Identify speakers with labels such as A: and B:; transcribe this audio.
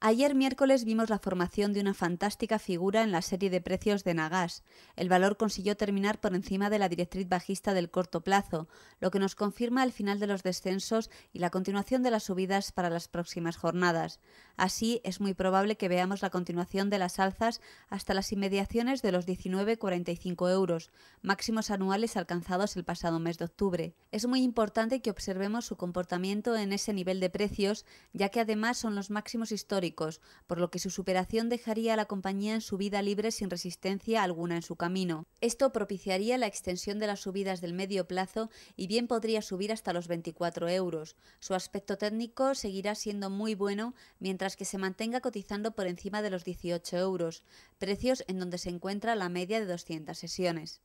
A: Ayer miércoles vimos la formación de una fantástica figura en la serie de precios de Nagas. El valor consiguió terminar por encima de la directriz bajista del corto plazo, lo que nos confirma el final de los descensos y la continuación de las subidas para las próximas jornadas. Así, es muy probable que veamos la continuación de las alzas hasta las inmediaciones de los 19,45 euros, máximos anuales alcanzados el pasado mes de octubre. Es muy importante que observemos su comportamiento en ese nivel de precios, ya que además son los máximos históricos por lo que su superación dejaría a la compañía en subida libre sin resistencia alguna en su camino. Esto propiciaría la extensión de las subidas del medio plazo y bien podría subir hasta los 24 euros. Su aspecto técnico seguirá siendo muy bueno mientras que se mantenga cotizando por encima de los 18 euros, precios en donde se encuentra la media de 200
B: sesiones.